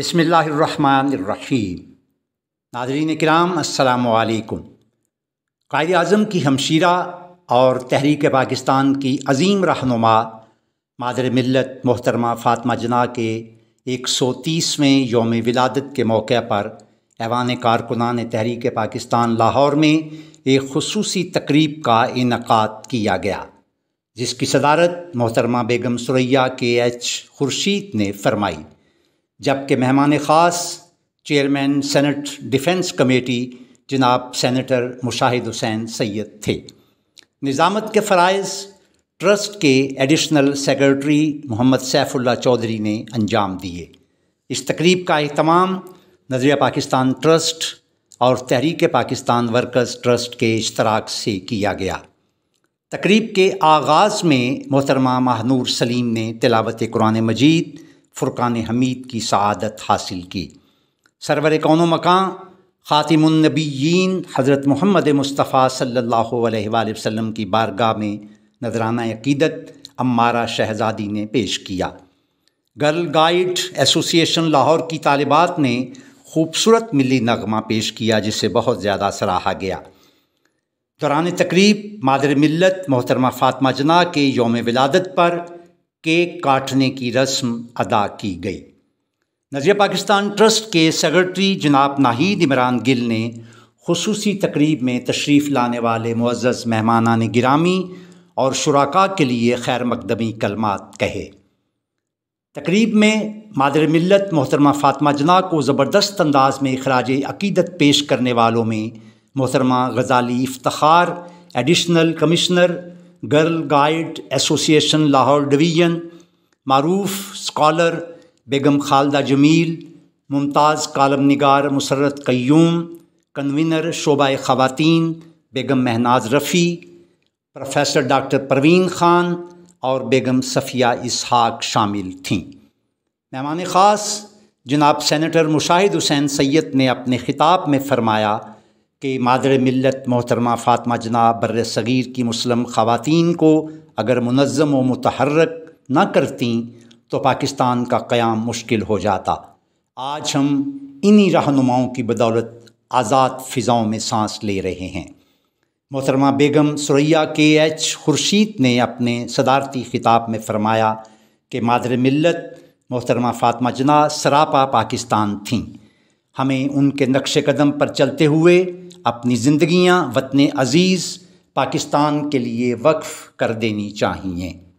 बसमीम नाजरीन कराम असलकुम कायद अज़म की हमशीरा और तहरीक पाकिस्तान की अजीम रहनुमा मादर मिलत मोहतरमा फ़ातमा जना के एक सौ तीसवें योम विलादत के मौके पर ऐवान कारकुनान तहरीक पाकिस्तान लाहौर में एक खसूसी तकरीब का इनका किया गया जिसकी सदारत मोहतरमा बेगम सुरैया के एच खुर्शीद ने फरमाई जबकि मेहमान ख़ास चेयरमैन सेनेट डिफेंस कमेटी जनाब सेनेटर मुशाहिद हुसैन सैयद थे निज़ामत के फ़रज़ ट्रस्ट के एडिशनल सेक्रेटरी मोहम्मद सैफुल्ला चौधरी ने अंजाम दिए इस तकरीब का अहतमाम नजरिया पाकिस्तान ट्रस्ट और तहरीक पाकिस्तान वर्कर्स ट्रस्ट के इश्तराक से किया गया तकरीब के आगाज़ में मोहतरमा महनूर सलीम ने तिलावत कुरान मजीद फ़ुरक़ान हमीद की शहादत हासिल की सरवर कौन मकान ख़ातिमनबीन हज़रत महमद मुस्तफ़ा सल्ला वसम की बारगाह में नजराना अकीदत अम्मारा शहज़ादी ने पेश किया गर्ल गाइड एसोसिएशन लाहौर की तालिबात ने खूबसूरत मिली नगमा पेश किया जिसे बहुत ज़्यादा सराहा गया दौरान तकरीब मादर मिलत मोहतरमा फ़ातमा जना के योम विलादत पर केक काटने की रस्म अदा की गई नजर पाकिस्तान ट्रस्ट के सेक्रेटरी जनाब नाहिद इमरान गिल ने खसूस तकरीब में तशरीफ़ लाने वाले मेहमाना ने गिरामी और शुरा के लिए खैर मकदमी कलमात कहे तकरीब में मादर मिलत मोहतरमा फातमा जना को ज़बरदस्त अंदाज में अखराज अकीदत पेश करने वालों में मोहतरमा Ghazali Iftar additional commissioner girl guide association Lahore division मरूफ स्कॉलर बेगम खालदा जमील मुमताज़ कालम नगार मुसरत क्यूम कन्वीनर शोबा ख़वातीन बेगम महनाज रफ़ी प्रोफेसर डॉक्टर परवीन ख़ान और बेगम सफ़िया इसहाक शामिल थीं मेहमान ख़ास जनाब सेनेटर मुशाहिद हुसैन सैयद ने अपने ख़िताब में फ़रमाया कि मादर मिलत मोहतरमा फ़ातमा जनाब बर सग़ीर की मुस्लिम ख़वान को अगर मुनज़म व मतहरक न करती तो पाकिस्तान का क़्याम मुश्किल हो जाता आज हम इन्हीं रहनुमाओं की बदौलत आज़ाद फ़िज़ाओं में सांस ले रहे हैं मोहतरमा बेगम सुरैया के एच खुर्शीद ने अपने सदारती ख़िताब में फ़रमाया कि मादर मिलत मोहतरमा फ़ातमा जना सरापा पाकिस्तान थी हमें उनके नक्श कदम पर चलते हुए अपनी ज़िंदियाँ वतन अज़ीज़ पाकिस्तान के लिए वक्फ़ कर देनी चाहिए